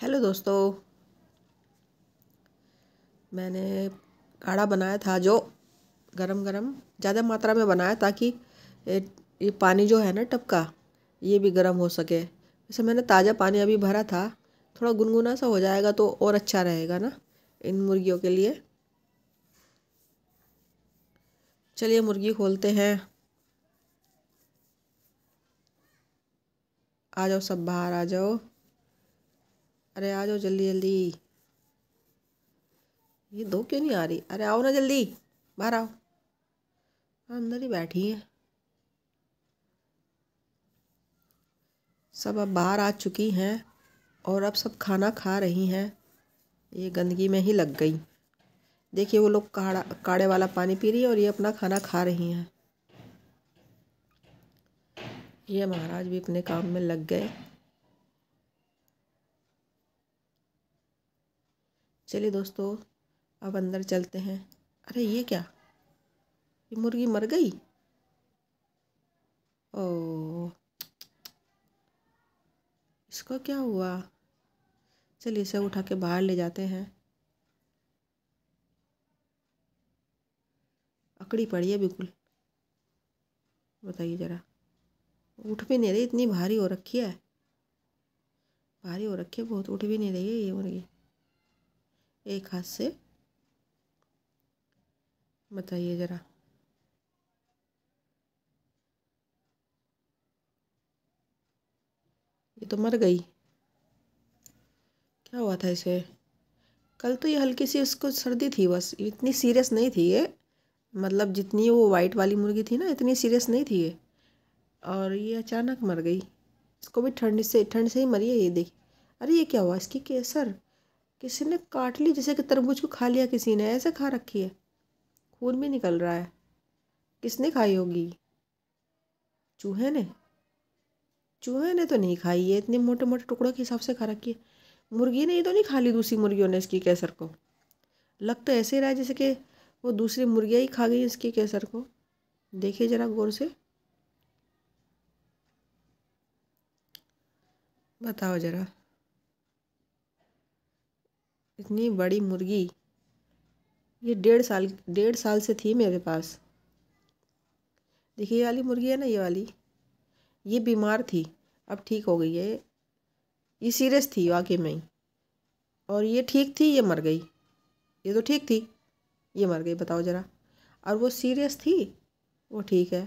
hello दोस्तों मैंने काढ़ा बनाया था जो गरम गरम ज़्यादा मात्रा में बनाया ताकि ये पानी जो है ना टपका ये भी गरम हो सके वैसे मैंने ताज़ा पानी अभी भरा था थोड़ा गुनगुना सा हो जाएगा तो और अच्छा रहेगा ना इन मुर्गियों के लिए चलिए मुर्गी खोलते हैं आ जाओ सब बाहर आ जाओ अरे आ जाओ जल्दी जल्दी ये दो क्यों नहीं आ रही अरे आओ ना जल्दी बाहर आओ हाँ, अंदर ही बैठी हैं सब अब बाहर आ चुकी हैं और अब सब खाना खा रही हैं ये गंदगी में ही लग गई देखिए वो लोग काढ़ा काढ़े वाला पानी पी रही है और ये अपना खाना खा रही हैं ये महाराज भी अपने काम में लग गए चलिए दोस्तों अब अंदर चलते हैं अरे ये क्या ये मुर्गी मर गई ओ इसको क्या हुआ चलिए इसे उठा के बाहर ले जाते हैं अकड़ी पड़ी है बिल्कुल बताइए ज़रा उठ भी नहीं रही इतनी भारी हो रखी है भारी हो रखी है बहुत उठ भी नहीं रही है ये मुर्गी एक हाथ से बताइए ज़रा ये तो मर गई क्या हुआ था इसे कल तो ये हल्की सी उसको सर्दी थी बस इतनी सीरियस नहीं थी ये मतलब जितनी वो वाइट वाली मुर्गी थी ना इतनी सीरियस नहीं थी ये और ये अचानक मर गई इसको भी ठंड से ठंड से ही मरी है ये देखिए अरे ये क्या हुआ इसकी केसर किसी ने काट ली जैसे कि तरबूज को खा लिया किसी ने ऐसे खा रखी है खून भी निकल रहा है किसने खाई होगी चूहे ने चूहे ने तो नहीं खाई है इतने मोटे मोटे टुकड़ों के हिसाब से खा रखी है मुर्गी ने ये तो नहीं खा ली दूसरी मुर्गियों ने इसकी कैसर को लग तो ऐसे ही रहा है जैसे कि वो दूसरी मुर्गियाँ ही खा गई इसकी कैसर को देखिए ज़रा गौर से बताओ ज़रा इतनी बड़ी मुर्गी ये डेढ़ साल डेढ़ साल से थी मेरे पास देखिए ये वाली मुर्गी है ना ये वाली ये बीमार थी अब ठीक हो गई है ये सीरियस थी वाकई में और ये ठीक थी ये मर गई ये तो ठीक थी ये मर गई बताओ ज़रा और वो सीरियस थी वो ठीक है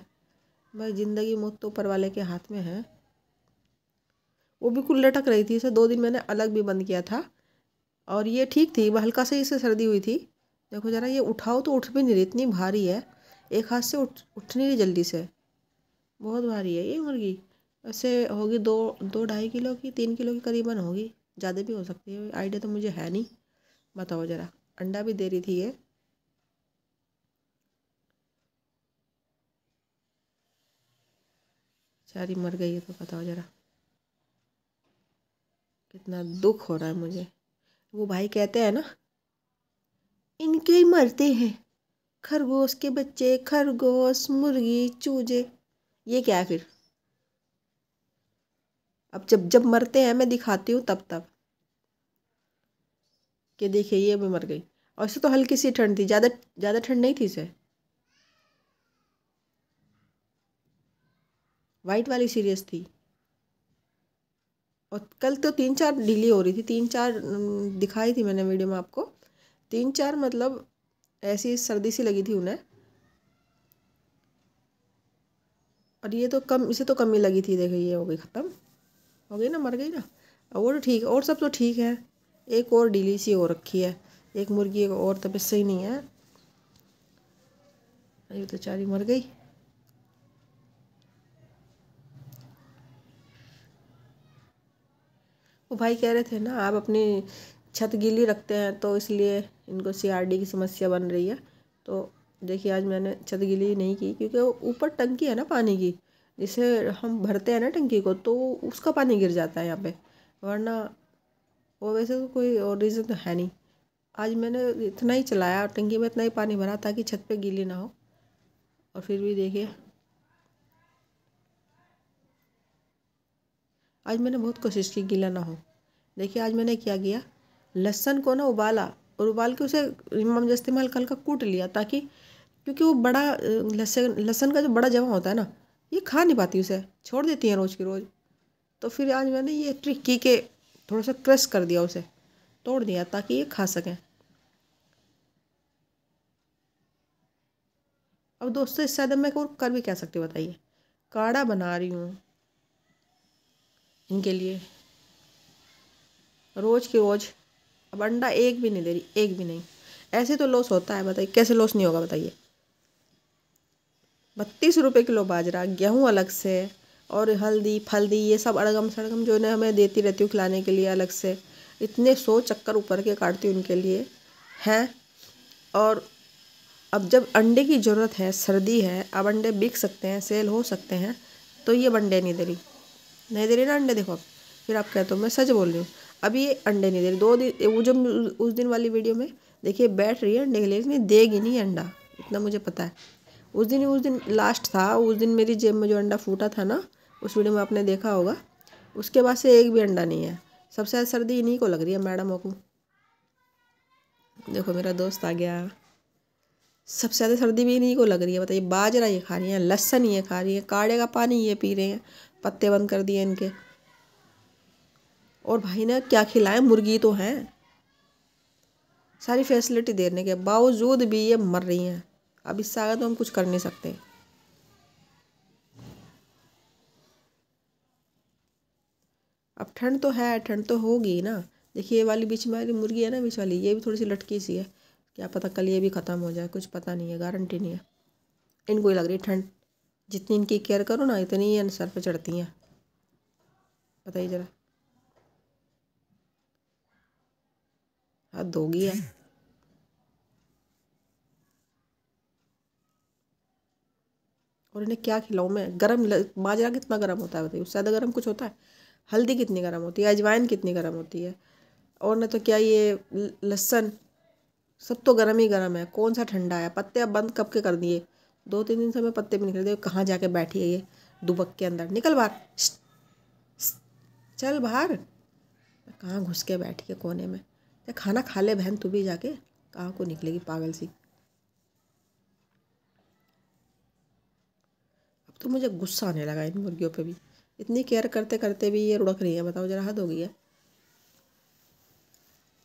भाई ज़िंदगी मौत तो ऊपर वाले के हाथ में है वो बिल्कुल लटक रही थी इसे दो दिन मैंने अलग भी बंद किया था और ये ठीक थी हल्का से इसे सर्दी हुई थी देखो ज़रा ये उठाओ तो उठ भी नहीं रही इतनी भारी है एक हाथ से उठ उठ नहीं रही जल्दी से बहुत भारी है ये मुर्गी ऐसे होगी दो दो ढाई किलो की तीन किलो की करीबन होगी ज़्यादा भी हो सकती है आइडिया तो मुझे है नहीं बताओ ज़रा अंडा भी दे रही थी ये सारी मर गई है तो बताओ ज़रा कितना दुख हो रहा है मुझे वो भाई कहते हैं ना इनके ही मरते हैं खरगोश के बच्चे खरगोश मुर्गी चूजे ये क्या है फिर अब जब जब मरते हैं मैं दिखाती हूँ तब तब कि देखिए ये मैं मर गई और इसे तो हल्की सी ठंड थी ज़्यादा ज़्यादा ठंड नहीं थी इसे वाइट वाली सीरियस थी और कल तो तीन चार डिले हो रही थी तीन चार दिखाई थी मैंने वीडियो में आपको तीन चार मतलब ऐसी सर्दी सी लगी थी उन्हें और ये तो कम इसे तो कमी लगी थी देखिए ये हो गई ख़त्म हो गई ना मर गई ना और तो ठीक और सब तो ठीक है एक और डीली सी हो रखी है एक मुर्गी एक और तबीयत सही नहीं है ये तो चारी मर गई वो भाई कह रहे थे ना आप अपनी छत गीली रखते हैं तो इसलिए इनको सीआरडी की समस्या बन रही है तो देखिए आज मैंने छत गीली नहीं की क्योंकि ऊपर टंकी है ना पानी की जिसे हम भरते हैं ना टंकी को तो उसका पानी गिर जाता है यहाँ पे वरना वो वैसे तो कोई और रीज़न तो है नहीं आज मैंने इतना ही चलाया टंकी में इतना ही पानी भरा ताकि छत पे गीली ना हो और फिर भी देखिए आज मैंने बहुत कोशिश की गीला ना हो देखिए आज मैंने क्या किया लहसन को ना उबाला और उबाल के उसे इमाम जस्ते में हल्का हल्का कूट लिया ताकि क्योंकि वो बड़ा लहसन लहसन का जो बड़ा जमा होता है ना ये खा नहीं पाती उसे छोड़ देती है रोज़ की रोज़ तो फिर आज मैंने ये ट्रिक की के थोड़ा सा क्रश कर दिया उसे तोड़ दिया ताकि ये खा सकें अब दोस्तों इस शायद मैं और कर भी कह सकती हूँ बताइए काढ़ा बना रही हूँ इनके लिए रोज़ के रोज़ अब अंडा एक भी नहीं दे रही एक भी नहीं ऐसे तो लॉस होता है बताइए कैसे लॉस नहीं होगा बताइए बत्तीस रुपये किलो बाजरा गेहूँ अलग से और हल्दी फल्दी ये सब अड़गम सड़गम जो इन्हें हमें देती रहती हूँ खिलाने के लिए अलग से इतने सौ चक्कर ऊपर के काटती हूँ उनके लिए हैं और अब जब अंडे की ज़रूरत है सर्दी है अब अंडे बिक सकते हैं सेल हो सकते हैं तो ये अंडे नहीं दे रही नहीं दे रही ना अंडे देखो आप फिर आप कहते हो मैं सच बोल रही हूँ अभी ये अंडे नहीं दे रही दो दिन वो जो उस दिन वाली वीडियो में देखिए बैठ रही है अंडे के लिए इसमें देगी नहीं अंडा इतना मुझे पता है उस दिन उस दिन लास्ट था उस दिन मेरी जेब में जो अंडा फूटा था ना उस वीडियो में आपने देखा होगा उसके बाद से एक भी अंडा नहीं है सबसे ज़्यादा सर्दी इन्हीं को लग रही है मैडमों को देखो मेरा दोस्त आ गया सबसे ज़्यादा सर्दी भी इन्हीं को लग रही है बताइए बाजरा ये खा रही है लहसन ये खा रही है काढ़े का पानी ये पी रहे हैं पत्ते बंद कर दिए इनके और भाई ने क्या खिलाएं मुर्गी तो हैं सारी फैसिलिटी देने के बावजूद भी ये मर रही हैं अब इससे आगे तो हम कुछ कर नहीं सकते अब ठंड तो है ठंड तो होगी ना देखिए ये वाली बीच में वाली मुर्गी है ना बीच वाली ये भी थोड़ी सी लटकी सी है क्या पता कल ये भी ख़त्म हो जाए कुछ पता नहीं है गारंटी नहीं है इनको ही लग रही ठंड जितनी इनकी केयर करो ना इतनी ही सर पे चढ़ती हैं बताइए ज़रा हाथ धोगी है और इन्हें क्या खिलाऊं मैं गरम बाजरा कितना गरम होता है बताइए उससे ज़्यादा गरम कुछ होता है हल्दी कितनी गरम होती है अजवाइन कितनी गरम होती है और न तो क्या ये लहसन सब तो गरम ही गरम है कौन सा ठंडा है पत्ते अब बंद कब के कर दिए दो तीन दिन से मैं पत्ते भी निकल दे कहाँ जाके बैठी है ये दुबक के अंदर निकल बाहर चल बाहर कहाँ घुस के बैठी है कोने में तो खाना खा ले बहन तू भी जाके कहाँ को निकलेगी पागल सी अब तो मुझे गुस्सा आने लगा इन मुर्गियों पे भी इतनी केयर करते करते भी ये रुड़क रही है बताओ जरा हद हो गई है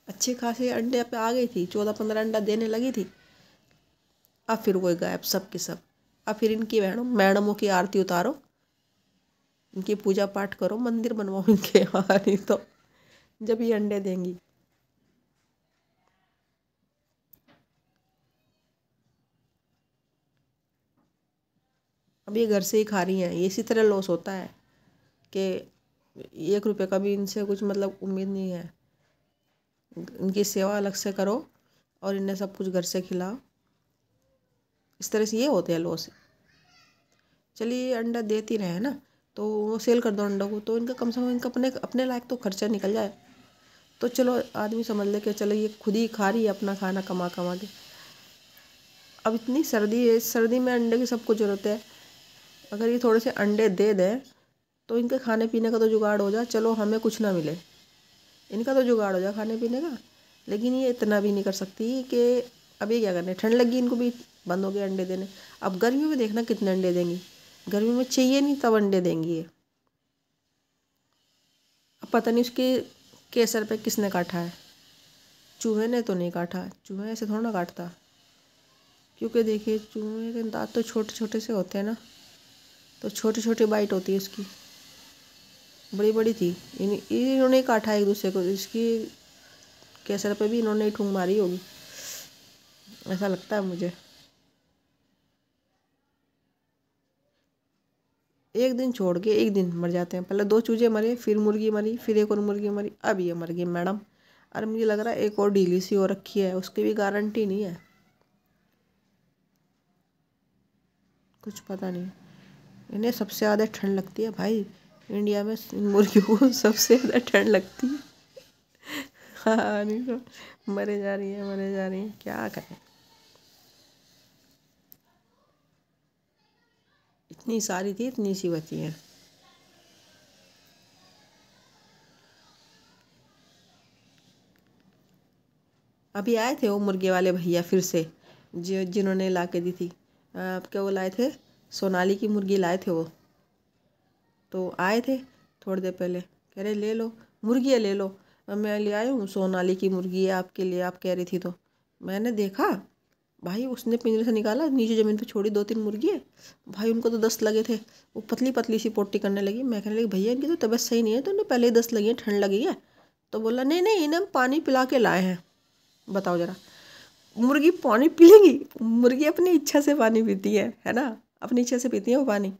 अच्छे खासे अंडे पे आ गई थी चौदह पंद्रह अंडा देने लगी थी अब फिर वो गायब सब के सब अब फिर इनकी मैडम मैडमों की आरती उतारो इनकी पूजा पाठ करो मंदिर बनवाओ इनके यहाँ नहीं तो जब ये अंडे देंगी अब ये घर से ही खा रही हैं ये इसी तरह लॉस होता है कि एक रुपये का भी इनसे कुछ मतलब उम्मीद नहीं है इनकी सेवा अलग से करो और इन्हें सब कुछ घर से खिलाओ इस तरह से ये होते हैं लॉस चलिए अंडा देती रहे ना तो वो सेल कर दो अंडा को तो इनका कम से कम इनका अपने अपने लायक तो खर्चा निकल जाए तो चलो आदमी समझ ले कि चलो ये खुद ही खा रही है अपना खाना कमा कमा के अब इतनी सर्दी है सर्दी में अंडे की सबको ज़रूरत है अगर ये थोड़े से अंडे दे दें तो इनके खाने पीने का तो जुगाड़ हो जाए चलो हमें कुछ ना मिले इनका तो जुगाड़ हो जाए खाने पीने का लेकिन ये इतना भी नहीं कर सकती कि अभी क्या करना है ठंड लगी इनको भी बंद हो गया अंडे देने अब गर्मियों में देखना कितने अंडे देंगी गर्मी में चाहिए नहीं तब अंडे देंगी ये अब पता नहीं उसके केसर पे किसने काटा है चूहे ने तो नहीं काटा चूहे ऐसे थोड़ा ना काटता क्योंकि देखिए चूहे के दांत तो छोटे छोटे से होते हैं ना तो छोटी छोटी बाइट होती है उसकी बड़ी बड़ी थी इन इन्होंने काटा एक दूसरे को इसकी केसर पे भी इन्होंने ठूंग मारी होगी ऐसा लगता है मुझे एक दिन छोड़ के एक दिन मर जाते हैं पहले दो चूजे मरे फिर मुर्गी मरी फिर एक और मुर्गी मरी अब ये मर गई मैडम अरे मुझे लग रहा है एक और ढीली सी और रखी है उसकी भी गारंटी नहीं है कुछ पता नहीं इन्हें सबसे ज़्यादा ठंड लगती है भाई इंडिया में मुर्गियों को सबसे ज़्यादा ठंड लगती है हाँ नहीं तो मरे जा रही है मरे जा रही है क्या करें इतनी सारी थी इतनी सी बची हैं अभी आए थे वो मुर्गे वाले भैया फिर से जो जिन्होंने ला के दी थी आप क्या वो लाए थे सोनाली की मुर्गी लाए थे वो तो आए थे थोड़ी देर पहले कह रहे ले लो मुर्गियाँ ले लो मैं ले आई हूँ सोनाली की मुर्गी है आपके लिए आप कह रही थी तो मैंने देखा भाई उसने पिंजरे से निकाला नीचे ज़मीन पे छोड़ी दो तीन मुर्गी है भाई उनको तो दस्त लगे थे वो पतली पतली सी पोटी करने लगी मैं कहने लगी भैया इनकी तो तबीयत सही नहीं है तो उन्हें पहले ही दस्त लगी है ठंड लगी है तो बोला नहीं नहीं इन्हें हम पानी पिला के लाए हैं बताओ ज़रा मुर्गी पानी पी मुर्गी अपनी इच्छा से पानी पीती है है ना अपनी इच्छा से पीती है वो पानी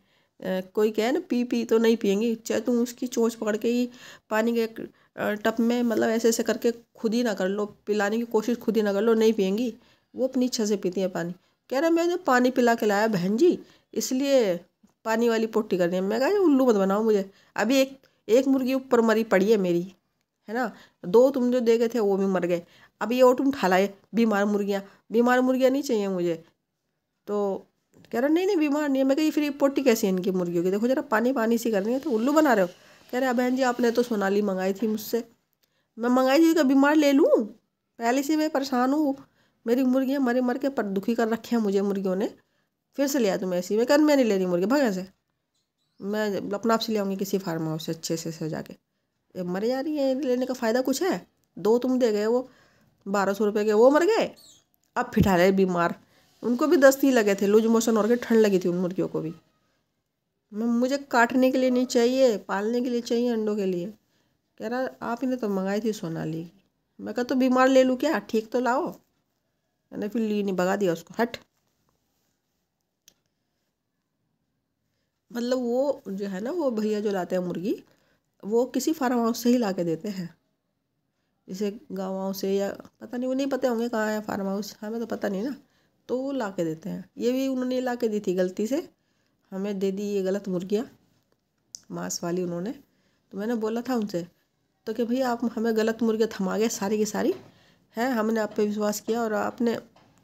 कोई कहे ना पी पी तो नहीं पियेंगी चाहे तुम उसकी चोंच पकड़ के ही पानी के टप में मतलब ऐसे ऐसे करके खुद ही ना कर लो पिलाने की कोशिश खुद ही ना कर लो नहीं पियेंगी वो अपनी इच्छा से पीती हैं पानी कह रहे मैंने पानी पिला के लाया बहन जी इसलिए पानी वाली पोटी करनी है मैं कहा उल्लू मत बनाओ मुझे अभी एक एक मुर्गी ऊपर मरी पड़ी है मेरी है ना दो तुम जो दे गए थे वो भी मर गए अब ये और तुम लाए बीमार मुर्गियाँ बीमार मुर्गियाँ नहीं चाहिए मुझे तो कह रहा नहीं नहीं बीमार नहीं है मैं कही फिर ये पोटी कैसी है इनकी मुर्गियों की देखो जरा पानी पानी सी करनी है तो उल्लू बना रहे हो कह रहे बहन जी आपने तो सोनाली मंगाई थी मुझसे मैं मंगाई थी कभी तो बीमार ले लूँ पहले से मैं परेशान हूँ मेरी मुर्गियाँ मरे मर के पर दुखी कर रखे हैं मुझे मुर्गियों ने फिर से लिया तुम्हें ऐसी मैं कह मैं नहीं ले रही मुर्गी भाग से मैं अपना आप से ले आऊँगी किसी फार्म हाउस से अच्छे से सजा के मरे जा रही है लेने का फ़ायदा कुछ है दो तुम दे गए वो बारह सौ रुपये के वो मर गए अब फिठा रहे बीमार उनको भी दस्त ही लगे थे लूज मोशन और के ठंड लगी थी उन मुर्गियों को भी मुझे काटने के लिए नहीं चाहिए पालने के लिए चाहिए अंडों के लिए कह रहा आप ही ने तो मंगाई थी सोनाली मैं कह तो बीमार ले लूँ क्या ठीक तो लाओ मैंने फिर ली नहीं भगा दिया उसको हट मतलब वो जो है ना वो भैया जो लाते हैं मुर्गी वो किसी फार्म हाउस से ही ला के देते हैं जैसे गाँव वाँव से या पता नहीं वो नहीं पता होंगे कहाँ है फार्म हाउस हमें तो पता नहीं ना तो वो ला के देते हैं ये भी उन्होंने ला के दी थी गलती से हमें दे दी ये गलत मुर्गियाँ मांस वाली उन्होंने तो मैंने बोला था उनसे तो कि भैया आप हमें गलत मुर्गियाँ थमा गए सारी की सारी है हमने आप पे विश्वास किया और आपने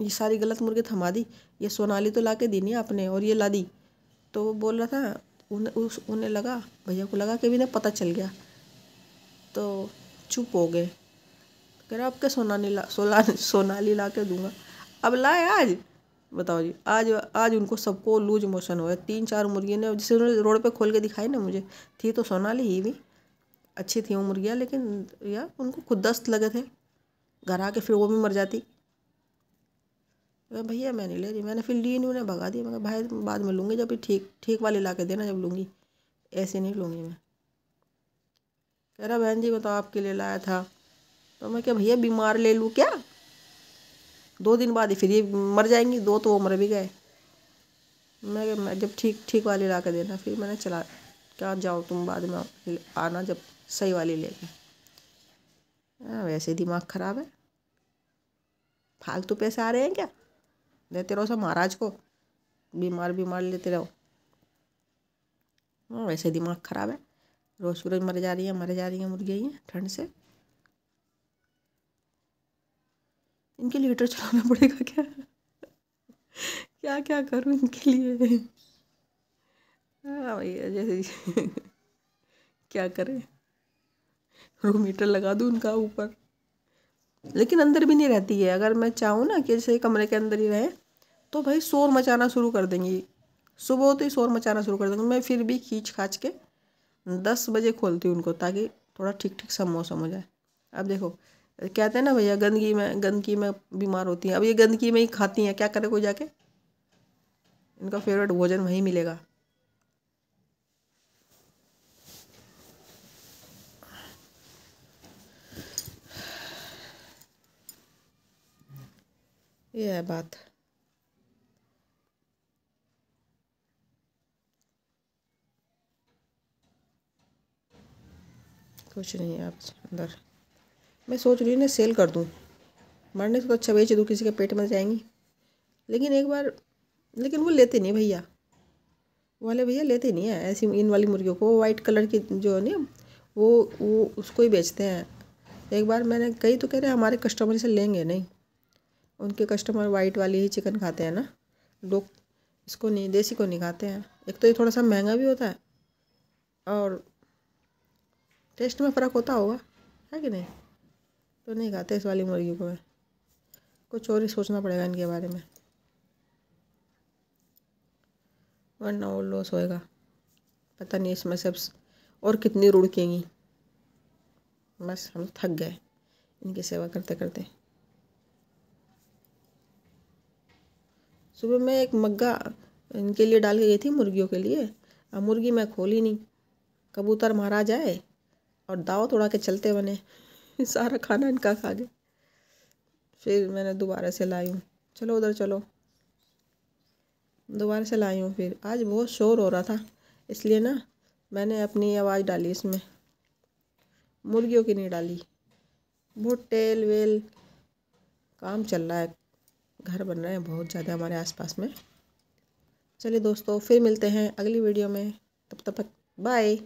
ये सारी गलत मुर्गी थमा दी ये सोनाली तो ला के दी नहीं आपने और ये ला दी तो वो बोल रहा था उन्हें उस उन्हें लगा भैया को लगा कि भी ना पता चल गया तो चुप हो गए कह रहा आपके सोनाली ला सोला सोनाली ला के दूंगा अब लाए आज बताओ जी आज आज उनको सबको लूज मोशन हुआ तीन चार मुर्गियों ने जिसे उन्होंने रोड पे खोल के दिखाई ना मुझे थी तो सोनाली ही भी अच्छी थी वो मुर्गियाँ लेकिन यार उनको खुद दस्त लगे थे घर आके फिर वो भी मर जाती भैया मैं नहीं ले रही मैंने फिर ली नहीं उन्हें भगा दी मैं भाई बाद में लूँगी जब भी ठीक ठीक वाले ला के देना जब लूँगी ऐसे नहीं लूँगी मैं कह रहा बहन जी मैं तो आपके लिए लाया था तो मैं क्या भैया बीमार ले लूँ क्या दो दिन बाद ही फिर ये मर जाएंगी दो तो वो मर भी गए मैं मैं जब ठीक ठीक वाली ला के देना फिर मैंने चला क्या जाओ तुम बाद में आना जब सही वाली लेके हाँ वैसे दिमाग ख़राब है फालतू पैसे आ रहे हैं क्या लेते रहो सब महाराज को बीमार बीमार लेते रहो हाँ वैसे दिमाग ख़राब है रोज़ रोज़ मर जा रही है मर जा रही है मुर्गियाँ ठंड से इनके लिए हीटर चलाना पड़ेगा क्या क्या क्या करूँ इनके लिए हाँ भैया जैसे क्या करें वो मीटर लगा दूँ उनका ऊपर लेकिन अंदर भी नहीं रहती है अगर मैं चाहूँ ना कि जैसे कमरे के अंदर ही रहे तो भाई शोर मचाना शुरू कर देंगी सुबह होते ही शोर मचाना शुरू कर देंगी मैं फिर भी खींच खाच के दस बजे खोलती हूँ उनको ताकि थोड़ा ठीक ठीक सा मौसम हो जाए अब देखो कहते हैं ना भैया गंदगी में गंदगी में बीमार होती हैं अब ये गंदगी में ही खाती हैं क्या करे कोई जाके इनका फेवरेट भोजन वहीं मिलेगा ये है बात कुछ नहीं आप अंदर मैं सोच रही हूँ ना सेल कर दूँ मरने से तो अच्छा बेच दूँ किसी के पेट में जाएंगी लेकिन एक बार लेकिन वो लेते नहीं भैया वाले भैया लेते नहीं है ऐसी इन वाली मुर्गियों को वाइट कलर की जो है ना वो वो उसको ही बेचते हैं एक बार मैंने कई तो कह रहे हमारे कस्टमर से लेंगे नहीं उनके कस्टमर वाइट वाली ही चिकन खाते हैं ना लोग इसको नहीं देसी को नहीं खाते हैं एक तो ये थोड़ा सा महंगा भी होता है और टेस्ट में फ़र्क होता होगा है कि नहीं तो नहीं खाते इस वाली मुर्गी को कुछ और ही सोचना पड़ेगा इनके बारे में वरना और लॉस होएगा पता नहीं इसमें से और कितनी रुड़केंगी बस हम थक गए इनकी सेवा करते करते सुबह मैं एक मग्गा इनके लिए डाल के गई थी मुर्गियों के लिए अब मुर्गी मैं खोली नहीं कबूतर मारा जाए और दाव तोड़ा के चलते बने सारा खाना इनका खा गए फिर मैंने दोबारा से लाई हूँ चलो उधर चलो दोबारा से लाई हूँ फिर आज बहुत शोर हो रहा था इसलिए ना मैंने अपनी आवाज़ डाली इसमें मुर्गियों की नहीं डाली बहुत टेल वेल काम चल रहा है घर बन रहे हैं बहुत ज़्यादा हमारे आसपास में चलिए दोस्तों फिर मिलते हैं अगली वीडियो में तब तक बाय